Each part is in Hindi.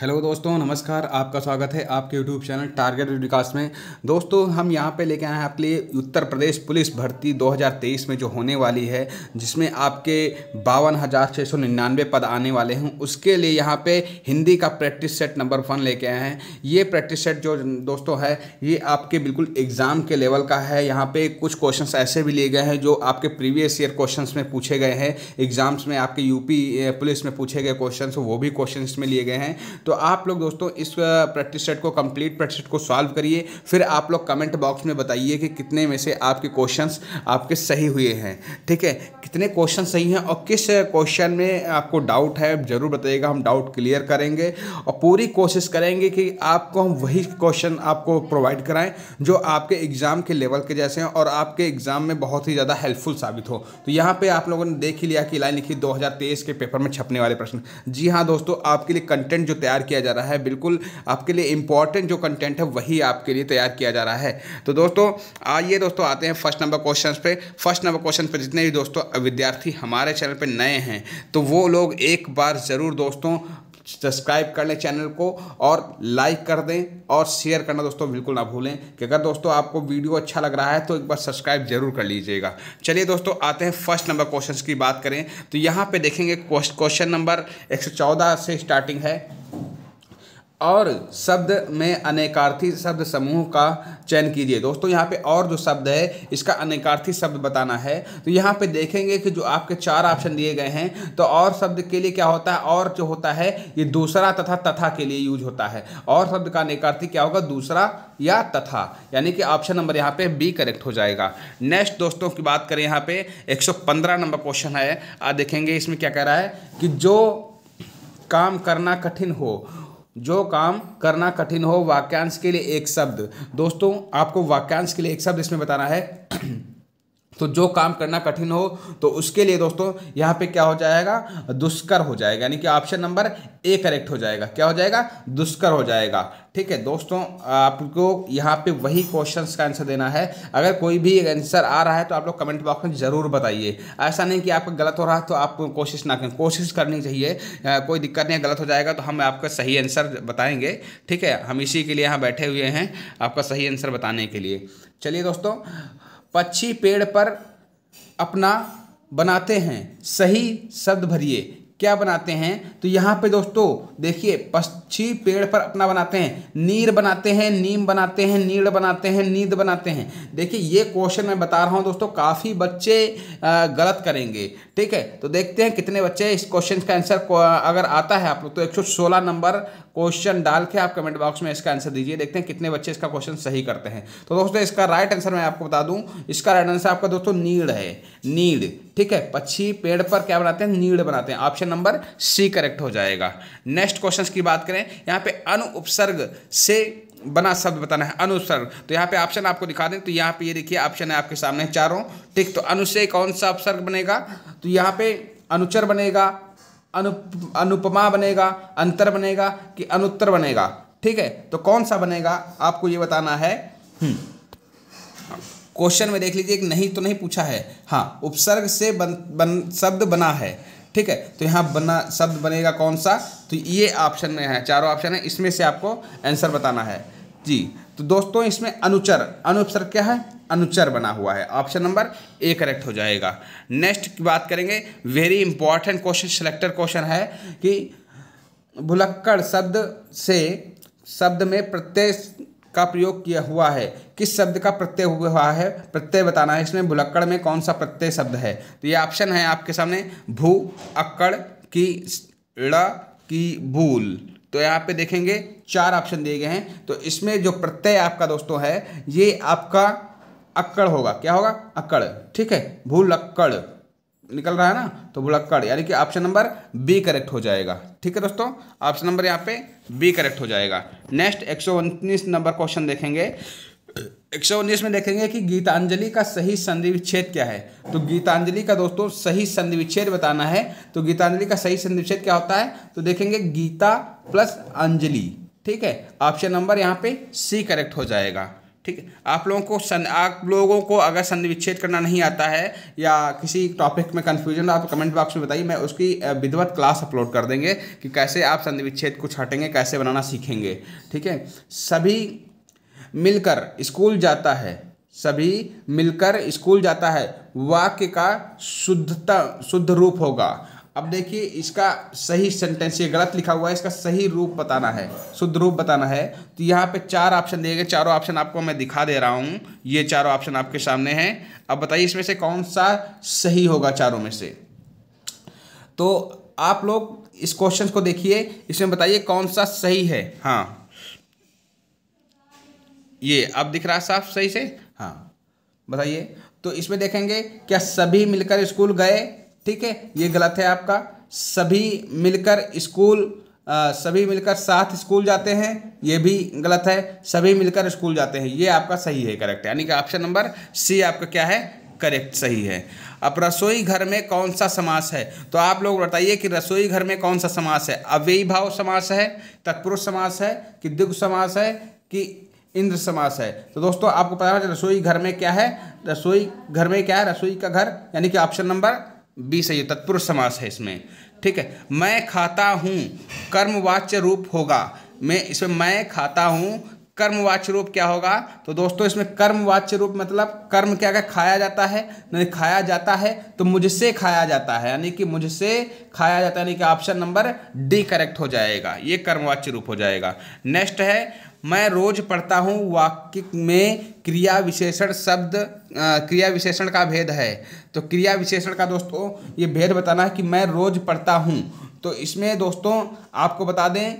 हेलो दोस्तों नमस्कार आपका स्वागत है आपके यूट्यूब चैनल टारगेट विकास में दोस्तों हम यहाँ पे लेके आए हैं आपके लिए उत्तर प्रदेश पुलिस भर्ती 2023 में जो होने वाली है जिसमें आपके बावन हज़ार छः सौ निन्यानवे पद आने वाले हैं उसके लिए यहाँ पे हिंदी का प्रैक्टिस सेट नंबर वन लेके आए हैं ये प्रैक्टिस सेट जो दोस्तों है ये आपके बिल्कुल एग्ज़ाम के लेवल का है यहाँ पर कुछ क्वेश्चन ऐसे भी लिए गए हैं जो आपके प्रीवियस ईयर क्वेश्चन में पूछे गए हैं एग्ज़ाम्स में आपके यूपी पुलिस में पूछे गए क्वेश्चन वो भी क्वेश्चन में लिए गए हैं तो आप लोग दोस्तों इस प्रैक्टिस सेट को कंप्लीट प्रैक्टिस सेट को सॉल्व करिए फिर आप लोग कमेंट बॉक्स में बताइए कि कितने में से आपके क्वेश्चंस आपके सही हुए हैं ठीक है कितने क्वेश्चन सही हैं और किस क्वेश्चन में आपको डाउट है ज़रूर बताइएगा हम डाउट क्लियर करेंगे और पूरी कोशिश करेंगे कि आपको हम वही क्वेश्चन आपको प्रोवाइड कराएं जो आपके एग्ज़ाम के लेवल के जैसे हैं और आपके एग्ज़ाम में बहुत ही ज़्यादा हेल्पफुल साबित हो तो यहाँ पर आप लोगों ने देख ही लिया कि लाइन लिखी दो के पेपर में छपने वाले प्रश्न जी हाँ दोस्तों आपके लिए कंटेंट जो तैयार तैयार किया जा रहा है बिल्कुल आपके लिए इंपॉर्टेंट जो कंटेंट है वही आपके लिए तैयार किया जा रहा है तो दोस्तों आइए दोस्तों आते हैं फर्स्ट नंबर क्वेश्चन पे फर्स्ट नंबर क्वेश्चन पर जितने भी दोस्तों विद्यार्थी हमारे चैनल पर नए हैं तो वो लोग एक बार ज़रूर दोस्तों सब्सक्राइब कर लें चैनल को और लाइक कर दें और शेयर करना दोस्तों बिल्कुल ना भूलें कि अगर दोस्तों आपको वीडियो अच्छा लग रहा है तो एक बार सब्सक्राइब जरूर कर लीजिएगा चलिए दोस्तों आते हैं फर्स्ट नंबर क्वेश्चन की बात करें तो यहाँ पर देखेंगे क्वेश्चन नंबर एक से स्टार्टिंग है और शब्द में अनेकार्थी शब्द समूह का चयन कीजिए दोस्तों यहाँ पे और जो शब्द है इसका अनेकार्थी शब्द बताना है तो यहाँ पे देखेंगे कि जो आपके चार ऑप्शन दिए गए हैं तो और शब्द के लिए क्या होता है और जो होता है ये दूसरा तथा तथा के लिए यूज होता है और शब्द का अनेकार्थी क्या होगा दूसरा या तथा यानी कि ऑप्शन नंबर यहाँ पे बी करेक्ट हो जाएगा नेक्स्ट दोस्तों की बात करें यहाँ पे एक नंबर क्वेश्चन है आ देखेंगे इसमें क्या कह रहा है कि जो काम करना कठिन हो जो काम करना कठिन हो वाक्यांश के लिए एक शब्द दोस्तों आपको वाक्यांश के लिए एक शब्द इसमें बताना है तो जो काम करना कठिन हो तो उसके लिए दोस्तों यहाँ पे क्या हो जाएगा दुष्कर हो जाएगा यानी कि ऑप्शन नंबर ए करेक्ट हो जाएगा क्या हो जाएगा दुष्कर हो जाएगा ठीक है दोस्तों आपको यहाँ पे वही क्वेश्चंस का आंसर देना है अगर कोई भी आंसर आ रहा है तो आप लोग कमेंट बॉक्स में ज़रूर बताइए ऐसा नहीं कि आपका गलत हो रहा है तो आप कोशिश ना करें कोशिश करनी चाहिए कोई दिक्कत नहीं गलत हो जाएगा तो हम आपका सही आंसर बताएंगे ठीक है हम इसी के लिए यहाँ बैठे हुए हैं आपका सही आंसर बताने के लिए चलिए दोस्तों पक्षी पेड़ पर अपना बनाते हैं सही शब्द भरिए क्या बनाते हैं तो यहाँ पे दोस्तों देखिए पक्षी पेड़ पर अपना बनाते हैं नीर बनाते हैं नीम बनाते हैं नीड़ बनाते हैं नींद बनाते हैं देखिए ये क्वेश्चन मैं बता रहा हूँ दोस्तों काफ़ी बच्चे गलत करेंगे ठीक है तो देखते हैं कितने बच्चे इस क्वेश्चन का आंसर अगर आता है आप लोग तो 116 नंबर क्वेश्चन डाल के आप कमेंट बॉक्स में इसका आंसर दीजिए देखते हैं कितने बच्चे इसका क्वेश्चन सही करते हैं तो दोस्तों इसका राइट आंसर मैं आपको बता दूं इसका राइट आंसर आपका दोस्तों नीड है नीड ठीक है पक्षी पेड़ पर क्या बनाते हैं नीड बनाते हैं ऑप्शन नंबर सी करेक्ट हो जाएगा नेक्स्ट क्वेश्चन की बात करें यहाँ पे अनुपसर्ग से बना शब्द बताना है अनुसर तो यहाँ पे ऑप्शन आपको दिखा दें तो यहाँ पे ये देखिए ऑप्शन है आपके सामने चारों ठीक तो अनुसय कौन सा अपसर्ग बनेगा तो यहाँ पे अनुचर बनेगा अनु अनुपमा बनेगा अंतर बनेगा कि अनुत्तर बनेगा ठीक है तो कौन सा बनेगा आपको ये बताना है हम्म। क्वेश्चन में देख लीजिए नहीं तो नहीं पूछा है हाँ उपसर्ग से बन, बन शब्द बना है ठीक है तो यहाँ बना शब्द बनेगा कौन सा तो ये ऑप्शन में है चारों ऑप्शन है इसमें से आपको आंसर बताना है जी तो दोस्तों इसमें अनुचर अनुपसर क्या है अनुचर बना हुआ है ऑप्शन नंबर ए करेक्ट हो जाएगा नेक्स्ट की बात करेंगे very important question selector question है कि भुलक्कड़ शब्द से शब्द में प्रत्यय का प्रयोग किया हुआ है किस शब्द का प्रत्यय हुआ है प्रत्यय बताना है इसमें भुलक्कड़ में कौन सा प्रत्यय शब्द है तो ये ऑप्शन है आपके सामने भू अक्कड़ की ल की भूल तो यहाँ पे देखेंगे चार ऑप्शन दिए गए हैं तो इसमें जो प्रत्यय आपका दोस्तों है ये आपका अक्कड़ होगा क्या होगा अक्कड़ ठीक है भूलक्कड़ निकल रहा है ना तो भुलक्कड़ यानी कि ऑप्शन नंबर बी करेक्ट हो जाएगा ठीक है दोस्तों ऑप्शन नंबर यहाँ पे बी करेक्ट हो जाएगा नेक्स्ट एक नंबर क्वेश्चन देखेंगे एक में देखेंगे कि गीतांजलि का सही संधि विच्छेद क्या है तो गीतांजलि का दोस्तों सही संधि विच्छेद बताना है तो गीतांजलि का सही संधि विच्छेद क्या होता है तो देखेंगे गीता प्लस अंजलि ठीक है ऑप्शन नंबर यहाँ पे सी करेक्ट हो जाएगा ठीक है आप लोगों को सन आप लोगों को अगर सन्धि विच्छेद करना नहीं आता है या किसी टॉपिक में कन्फ्यूजन आप कमेंट बॉक्स में बताइए मैं उसकी विधिवत क्लास अपलोड कर देंगे कि कैसे आप सन्धि विच्छेद को छाटेंगे कैसे बनाना सीखेंगे ठीक है सभी मिलकर स्कूल जाता है सभी मिलकर स्कूल जाता है वाक्य का शुद्धता शुद्ध रूप होगा अब देखिए इसका सही सेंटेंस ये गलत लिखा हुआ है इसका सही रूप बताना है शुद्ध रूप बताना है तो यहाँ पे चार ऑप्शन दिए गए चारों ऑप्शन आपको मैं दिखा दे रहा हूँ ये चारों ऑप्शन आपके सामने हैं अब बताइए इसमें से कौन सा सही होगा चारों में से तो आप लोग इस क्वेश्चन को देखिए इसमें बताइए कौन सा सही है हाँ ये अब दिख रहा है साफ सही से हाँ बताइए तो इसमें देखेंगे क्या सभी मिलकर स्कूल गए ठीक है ये गलत है आपका सभी मिलकर स्कूल सभी मिलकर साथ स्कूल जाते हैं ये भी गलत है सभी मिलकर स्कूल जाते हैं ये आपका सही है करेक्ट यानी कि ऑप्शन नंबर सी आपका क्या है करेक्ट सही है अब रसोई घर में कौन सा समास है तो आप लोग बताइए कि रसोई घर में कौन सा समास है अव्ययी भाव समास है तत्पुरुष समास है कि दिग्ग समास है कि इंद्र समास है तो दोस्तों आपको पता है रसोई घर में क्या है रसोई घर में क्या है रसोई का घर यानी कि ऑप्शन नंबर बी सही है तत्पुरुष समास है इसमें ठीक है मैं खाता हूँ कर्मवाच्य रूप होगा मैं इसमें मैं खाता हूँ कर्मवाच्य रूप क्या होगा तो दोस्तों इसमें कर्मवाच्य रूप मतलब कर्म क्या क्या खाया जाता है नहीं खाया जाता है तो मुझसे खाया जाता है यानी कि मुझसे खाया जाता है यानी कि ऑप्शन नंबर डी करेक्ट हो जाएगा ये कर्मवाच्य रूप हो जाएगा नेक्स्ट है मैं रोज पढ़ता हूँ वाक्य में क्रिया विशेषण शब्द क्रिया विशेषण का भेद है तो क्रिया विशेषण का दोस्तों ये भेद बताना है कि मैं रोज पढ़ता हूँ तो इसमें दोस्तों आपको बता दें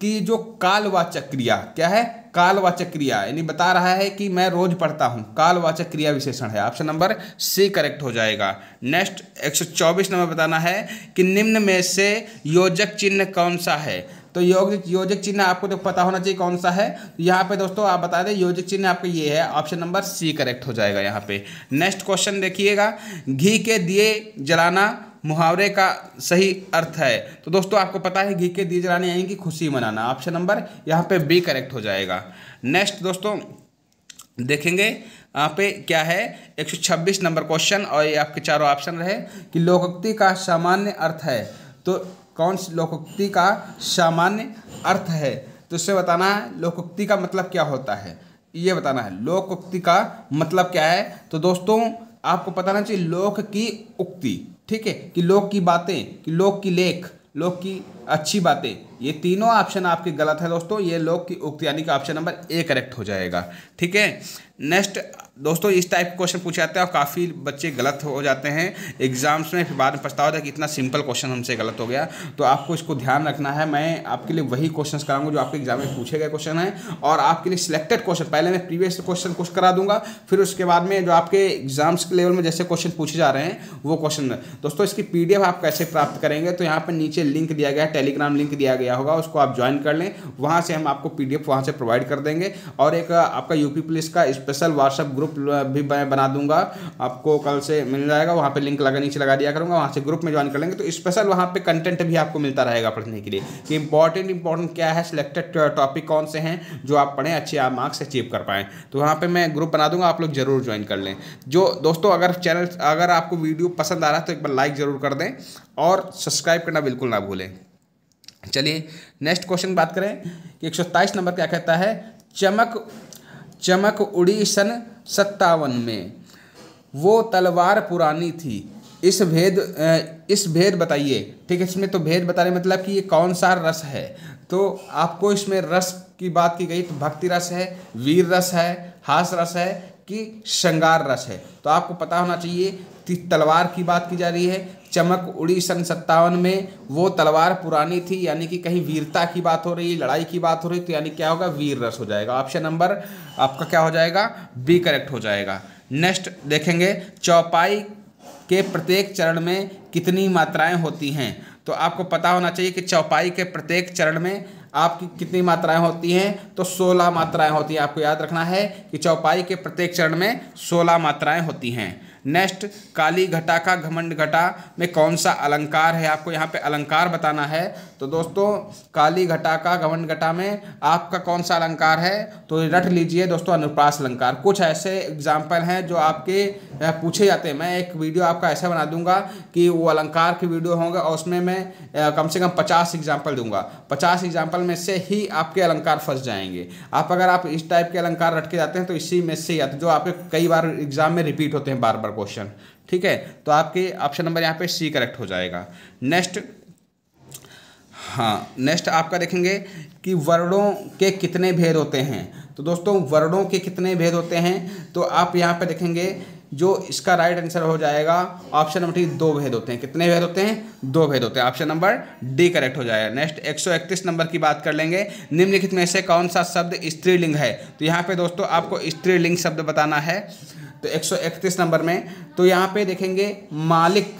कि जो कालवाचक क्रिया क्या है कालवाचक क्रिया यानी बता रहा है कि मैं रोज पढ़ता हूँ कालवाचक क्रिया विशेषण है ऑप्शन नंबर सी करेक्ट हो जाएगा नेक्स्ट 124 नंबर बताना है कि निम्न में से योजक चिन्ह कौन सा है तो योजक योजक चिन्ह आपको तो पता होना चाहिए कौन सा है तो यहाँ पे दोस्तों आप बता दें योजक चिन्ह आपका ये है ऑप्शन नंबर सी करेक्ट हो जाएगा यहाँ पे नेक्स्ट क्वेश्चन देखिएगा घी के दिए जलाना मुहावरे का सही अर्थ है तो दोस्तों आपको पता है घी के दिए जलाने यानी कि खुशी मनाना ऑप्शन नंबर यहाँ पे बी करेक्ट हो जाएगा नेक्स्ट दोस्तों देखेंगे यहाँ पे क्या है 126 नंबर क्वेश्चन और ये आपके चारों ऑप्शन रहे कि लोकोक्ति का सामान्य अर्थ है तो कौन सी लोकोक्ति का सामान्य अर्थ है तो इससे बताना है लोकोक्ति का मतलब क्या होता है ये बताना है लोकोक्ति का मतलब क्या है तो दोस्तों आपको पता ना चाहिए लोक की उक्ति ठीक है कि लोक की बातें कि लोक की लेख लोक की अच्छी बातें ये तीनों ऑप्शन आपके गलत है दोस्तों ये लोक की उक्ति यानी कि ऑप्शन नंबर ए करेक्ट हो जाएगा ठीक है नेक्स्ट दोस्तों इस टाइप के क्वेश्चन पूछे जाते हैं और काफ़ी बच्चे गलत हो जाते हैं एग्जाम्स में फिर बाद में पछता होता है कि इतना सिंपल क्वेश्चन हमसे गलत हो गया तो आपको इसको ध्यान रखना है मैं आपके लिए वही क्वेश्चन कराऊंगा जो आपके एग्जाम में पूछे गए क्वेश्चन हैं और आपके लिए सिलेक्टेड क्वेश्चन पहले मैं प्रीवियस क्वेश्चन कुछ करा दूंगा फिर उसके बाद में जो आपके एग्जाम्स के लेवल में जैसे क्वेश्चन पूछे जा रहे हैं वो क्वेश्चन दोस्तों इसकी पी आप कैसे प्राप्त करेंगे तो यहाँ पर नीचे लिंक दिया गया टेलीग्राम लिंक दिया गया होगा उसको आप ज्वाइन कर लें वहाँ से हम आपको पी डी वहाँ से प्रोवाइड कर देंगे और एक आपका यूपी पुलिस का स्पेशल व्हाट्सअप ग्रुप ग्रुप भी मैं बना दूंगा आपको कल से मिल जाएगा वहाँ पे लिंक लगा नीचे लगा दिया करूँगा वहाँ से ग्रुप में ज्वाइन कर लेंगे तो स्पेशल वहाँ पे कंटेंट भी आपको मिलता रहेगा पढ़ने के लिए कि इंपॉर्टेंट इंपॉर्टेंट क्या है सिलेक्टेड टॉपिक uh, कौन से हैं जो आप पढ़ें अच्छे आप मार्क्स अचीव कर पाएँ तो वहाँ पर मैं ग्रुप बना दूंगा आप लोग जरूर ज्वाइन कर लें जो दोस्तों अगर चैनल अगर आपको वीडियो पसंद आ रहा है तो एक बार लाइक ज़रूर कर दें और सब्सक्राइब करना बिल्कुल ना भूलें चलिए नेक्स्ट क्वेश्चन बात करें कि एक नंबर क्या कहता है चमक चमक उड़ी सन सत्तावन में वो तलवार पुरानी थी इस भेद इस भेद बताइए ठीक है इसमें तो भेद बताने मतलब कि ये कौन सा रस है तो आपको इसमें रस की बात की गई तो भक्ति रस है वीर रस है हास रस है कि श्रृंगार रस है तो आपको पता होना चाहिए कि तलवार की बात की जा रही है चमक उड़ी सन सत्तावन में वो तलवार पुरानी थी यानी कि कहीं वीरता की बात हो रही लड़ाई की बात हो रही तो यानी क्या होगा वीर रस हो जाएगा ऑप्शन नंबर आपका क्या हो जाएगा बी करेक्ट हो जाएगा नेक्स्ट देखेंगे चौपाई के प्रत्येक चरण में कितनी मात्राएं होती हैं तो आपको पता होना चाहिए कि चौपाई के प्रत्येक चरण में आपकी कितनी मात्राएं होती हैं तो 16 मात्राएं होती हैं आपको याद रखना है कि चौपाई के प्रत्येक चरण में 16 मात्राएं होती हैं नेक्स्ट काली घटा का घमंड घटा में कौन सा अलंकार है आपको यहाँ पे अलंकार बताना है तो दोस्तों काली घटा का घमंड घटा में आपका कौन सा अलंकार है तो रट लीजिए दोस्तों अनुप्रास अलंकार कुछ ऐसे एग्जाम्पल हैं जो आपके पूछे जाते हैं मैं एक वीडियो आपका ऐसा बना दूंगा कि वो अलंकार की वीडियो होंगे और उसमें मैं कम से कम पचास एग्जाम्पल दूंगा पचास एग्जाम्पल में से ही आपके अलंकार फंस जाएंगे आप अगर आप इस टाइप के अलंकार रट के जाते हैं तो इसी में से ही तो जो आपके कई बार एग्जाम में रिपीट होते हैं बार बार क्वेश्चन ठीक है तो आपके ऑप्शन नंबर यहाँ पे सी करेक्ट हो जाएगा नेक्स्ट हाँ नेक्स्ट आपका देखेंगे कि वर्णों के कितने भेद होते हैं तो दोस्तों वर्णों के कितने भेद होते हैं तो आप यहाँ पे देखेंगे जो इसका राइट आंसर हो जाएगा ऑप्शन नंबर ठीक दो भेद होते हैं कितने भेद होते हैं दो भेद होते हैं ऑप्शन नंबर डी करेक्ट हो जाएगा नेक्स्ट 131 नंबर की बात कर लेंगे निम्नलिखित में से कौन सा शब्द स्त्रीलिंग है तो यहाँ पे दोस्तों आपको स्त्रीलिंग शब्द बताना है तो 131 नंबर में तो यहाँ पे देखेंगे मालिक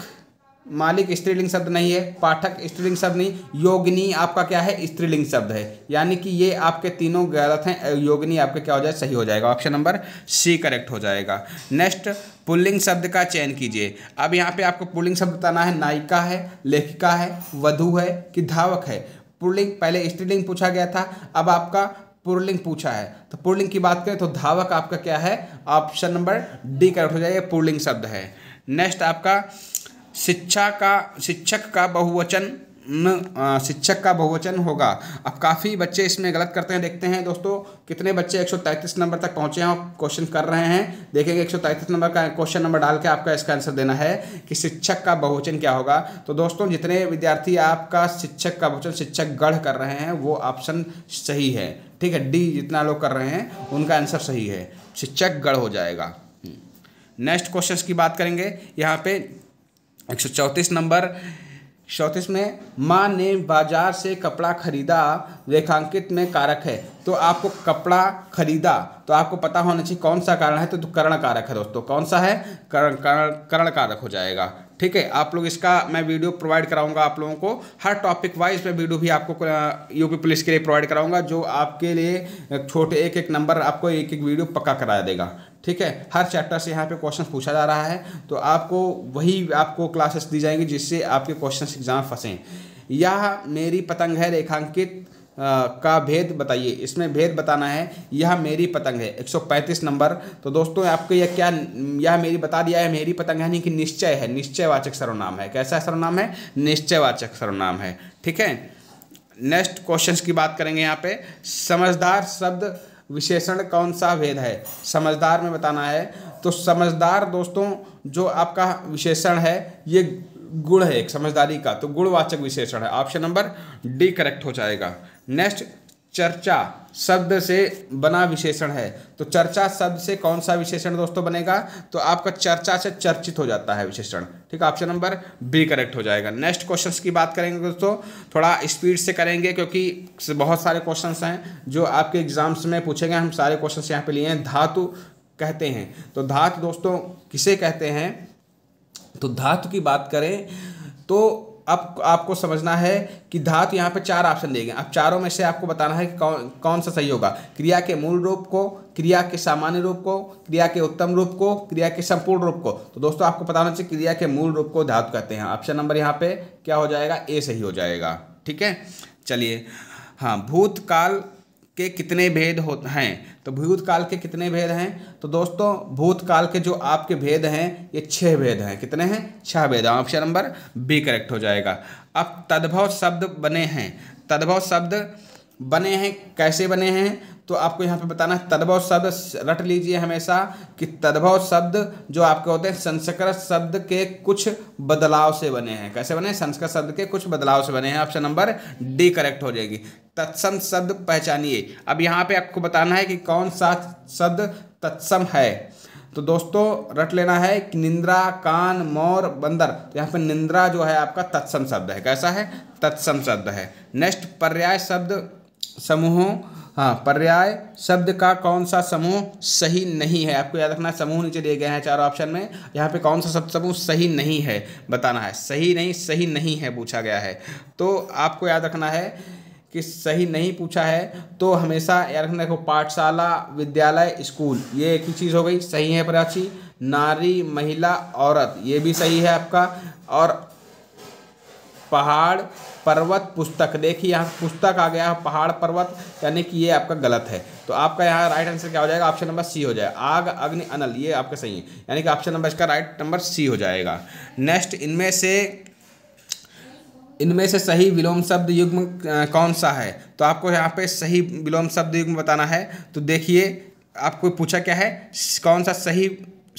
मालिक स्त्रीलिंग शब्द नहीं है पाठक स्त्रीलिंग शब्द नहीं योगिनी आपका क्या है स्त्रीलिंग शब्द है यानी कि ये आपके तीनों गलत हैं योगिनी आपके क्या हो जाए सही हो जाएगा ऑप्शन नंबर सी करेक्ट हो जाएगा नेक्स्ट पुल्लिंग शब्द का चयन कीजिए अब यहाँ पे आपको पुल्लिंग शब्द बताना है नायिका है लेखिका है वधु है कि धावक है पुल्लिंग पहले स्त्रीलिंग पूछा गया था अब आपका पुरलिंग पूछा है तो पुरलिंग की बात करें तो धावक आपका क्या है ऑप्शन नंबर डी करेक्ट हो जाएगा पुरलिंग शब्द है नेक्स्ट आपका शिक्षा का शिक्षक का बहुवचन शिक्षक का बहुवचन होगा अब काफ़ी बच्चे इसमें गलत करते हैं देखते हैं दोस्तों कितने बच्चे 133 नंबर तक पहुंचे हैं और क्वेश्चन कर रहे हैं देखेंगे 133 नंबर का क्वेश्चन नंबर डाल के आपका इसका आंसर देना है कि शिक्षक का बहुवचन क्या होगा तो दोस्तों जितने विद्यार्थी आपका शिक्षक का बहुवचन शिक्षक गढ़ कर रहे हैं वो ऑप्शन सही है ठीक है डी जितना लोग कर रहे हैं उनका आंसर सही है शिक्षक गढ़ हो जाएगा नेक्स्ट हम्म। क्वेश्चन की बात करेंगे यहाँ पे एक सौ चौंतीस नंबर चौंतीस में माँ ने बाजार से कपड़ा खरीदा रेखांकित में कारक है तो आपको कपड़ा खरीदा तो आपको पता होना चाहिए कौन सा कारण है तो, तो करण कारक है दोस्तों कौन सा है करण करण करण कारक हो जाएगा ठीक है आप लोग इसका मैं वीडियो प्रोवाइड कराऊंगा आप लोगों को हर टॉपिक वाइज मैं वीडियो भी आपको यूपी पुलिस के लिए प्रोवाइड कराऊंगा जो आपके लिए छोटे एक एक नंबर आपको एक एक वीडियो पक्का करा देगा ठीक है हर चैप्टर से यहाँ पे क्वेश्चन पूछा जा रहा है तो आपको वही आपको क्लासेस दी जाएंगी जिससे आपके क्वेश्चन एग्जाम फंसें यह मेरी पतंग है रेखांकित का भेद बताइए इसमें भेद बताना है यह मेरी पतंग है 135 नंबर तो दोस्तों आपको यह क्या यह मेरी बता दिया है मेरी पतंग है नहीं कि निश्चय है निश्चयवाचक सर्वनाम है कैसा सर्वनाम है निश्चयवाचक सर्वनाम है ठीक है नेक्स्ट क्वेश्चंस की बात करेंगे यहाँ पे समझदार शब्द विशेषण कौन सा भेद है समझदार में बताना है तो समझदार दोस्तों जो आपका विशेषण है ये गुण है एक समझदारी का तो गुणवाचक विशेषण है ऑप्शन नंबर डी करेक्ट हो जाएगा नेक्स्ट चर्चा शब्द से बना विशेषण है तो चर्चा शब्द से कौन सा विशेषण दोस्तों बनेगा तो आपका चर्चा से चर्चित हो जाता है विशेषण ठीक है ऑप्शन नंबर बी करेक्ट हो जाएगा नेक्स्ट क्वेश्चंस की बात करेंगे दोस्तों थोड़ा स्पीड से करेंगे क्योंकि बहुत सारे क्वेश्चंस हैं जो आपके एग्जाम्स में पूछेंगे हम सारे क्वेश्चन यहाँ पे लिए हैं धातु कहते हैं तो धातु दोस्तों किसे कहते हैं तो धातु की बात करें तो अब आपको समझना है कि धातु यहाँ पे चार ऑप्शन दिए गए अब चारों में से आपको बताना है कि कौन कौन सा सही होगा क्रिया के मूल रूप को क्रिया के सामान्य रूप को क्रिया के उत्तम रूप को क्रिया के संपूर्ण रूप को तो दोस्तों आपको पता होना चाहिए क्रिया के मूल रूप को धातु कहते हैं ऑप्शन नंबर यहाँ पे क्या हो जाएगा ए सही हो जाएगा ठीक है चलिए हाँ भूतकाल के कितने भेद हो हैं तो भूतकाल के कितने भेद हैं तो दोस्तों भूतकाल के जो आपके भेद हैं ये छः भेद हैं कितने हैं छः भेद ऑप्शन नंबर बी करेक्ट हो जाएगा अब तद्भव शब्द बने हैं तद्भव शब्द बने हैं कैसे बने हैं तो आपको यहाँ पे बताना है तद्भव शब्द रट लीजिए हमेशा कि तद्भव शब्द जो आपके होते हैं संस्कृत शब्द के कुछ बदलाव से बने हैं कैसे बने संस्कृत शब्द के कुछ बदलाव से बने हैं ऑप्शन नंबर डी करेक्ट हो जाएगी तत्सम शब्द पहचानिए अब यहाँ पे आपको बताना है कि कौन सा शब्द तत्सम है तो दोस्तों रट लेना है कि निंद्रा कान मोर बंदर तो यहाँ पर निंद्रा जो है आपका तत्सम शब्द है कैसा है तत्सम शब्द है नेक्स्ट पर्याय शब्द समूहों हाँ पर्याय शब्द का कौन सा समूह सही नहीं है आपको याद रखना समूह नीचे दिए गए हैं चार ऑप्शन में यहाँ पे कौन सा शब्द समूह सही नहीं है बताना है सही नहीं सही नहीं है पूछा गया है तो आपको याद रखना है कि सही नहीं पूछा है तो हमेशा याद रखना देखो पाठशाला विद्यालय स्कूल ये एक ही चीज़ हो गई सही है प्राची नारी महिला औरत ये भी सही है आपका और पहाड़ पर्वत पुस्तक देखिए यहाँ पुस्तक आ गया पहाड़ पर्वत यानी कि ये आपका गलत है तो आपका यहाँ राइट आंसर क्या हो जाएगा ऑप्शन नंबर सी हो जाएगा आग अग्नि अनल ये आपका सही है यानी कि ऑप्शन नंबर इसका राइट नंबर सी हो जाएगा नेक्स्ट इनमें से इनमें से सही विलोम शब्द युग्म कौन सा है तो आपको यहाँ पे सही विलोम शब्द युग्म बताना है तो देखिए आपको पूछा क्या है कौन सा सही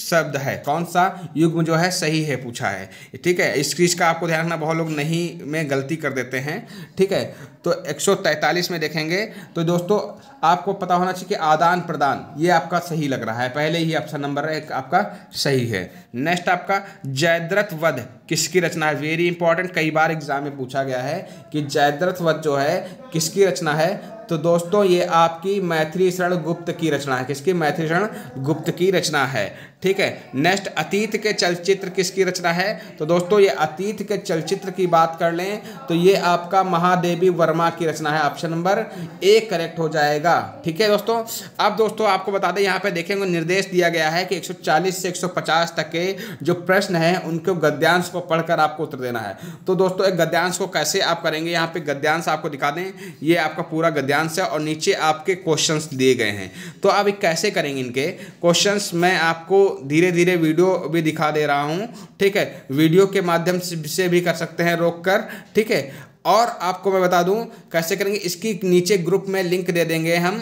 शब्द है कौन सा युग्म जो है सही है पूछा है ठीक है इस चीज़ का आपको ध्यान रखना बहुत लोग नहीं में गलती कर देते हैं ठीक है तो 143 में देखेंगे तो दोस्तों आपको पता होना चाहिए कि आदान प्रदान ये आपका सही लग रहा है पहले ही ऑप्शन नंबर एक आपका सही है नेक्स्ट आपका जयद्रथ वध किसकी रचना है वेरी इंपॉर्टेंट कई बार एग्जाम में पूछा गया है कि जयद्रथ वध जो है किसकी रचना है तो दोस्तों ये आपकी मैथिली शरण गुप्त की रचना है किसकी मैथिली शरण गुप्त की रचना है ठीक है नेक्स्ट अतीत के चलचित्र किसकी रचना है तो दोस्तों ये अतीत के चलचित्र की बात कर लें तो ये आपका महादेवी वर्मा की रचना है ऑप्शन नंबर ए करेक्ट हो जाएगा ठीक है दोस्तों अब दोस्तों आपको बता दें यहाँ पे देखेंगे निर्देश दिया गया है कि 140 से 150 तक के जो प्रश्न हैं उनको गद्यांश को पढ़कर आपको उत्तर देना है तो दोस्तों एक गद्यांश को कैसे आप करेंगे यहाँ पे गद्यांश आपको दिखा दें ये आपका पूरा गद्यांश है और नीचे आपके क्वेश्चन दिए गए हैं तो आप कैसे करेंगे इनके क्वेश्चन मैं आपको धीरे धीरे वीडियो भी दिखा दे रहा हूँ ठीक है वीडियो के माध्यम से भी कर सकते हैं रोक ठीक है और आपको मैं बता दूं कैसे करेंगे इसकी नीचे ग्रुप में लिंक दे देंगे हम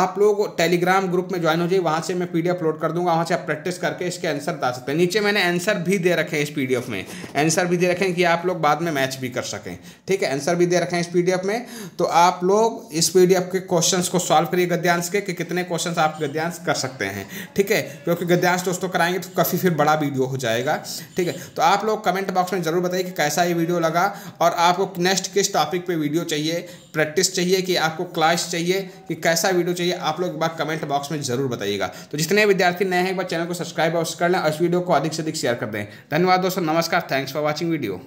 आप लोग टेलीग्राम ग्रुप में ज्वाइन हो जाइए वहाँ से मैं पी अपलोड कर दूंगा वहाँ से आप प्रैक्टिस करके इसके आंसर बता सकते हैं नीचे मैंने आंसर भी दे रखे हैं इस पी में आंसर भी दे रखें कि आप लोग बाद में मैच भी कर सकें ठीक है आंसर भी दे रखें इस पी में तो आप लोग इस पी के क्वेश्चन को सॉल्व करिए गद्यांश के कि कितने क्वेश्चन आप गद्यांश कर सकते हैं ठीक है क्योंकि गद्यांश दोस्तों कराएंगे तो काफ़ी फिर बड़ा वीडियो हो जाएगा ठीक है तो आप लोग कमेंट बॉक्स में ज़रूर बताइए कि कैसा ये वीडियो लगा और आपको नेक्स्ट नेक्स्ट किस टॉपिक पे वीडियो चाहिए प्रैक्टिस चाहिए कि आपको क्लास चाहिए कि कैसा वीडियो चाहिए आप लोग एक बार कमेंट बॉक्स में जरूर बताइएगा तो जितने विद्यार्थी नए हैं एक बार चैनल को सब्सक्राइब और कर लें और इस वीडियो को अधिक से अधिक शेयर कर दें धन्यवाद दोस्तों नमस्कार थैंक्स फॉर वॉचिंग वीडियो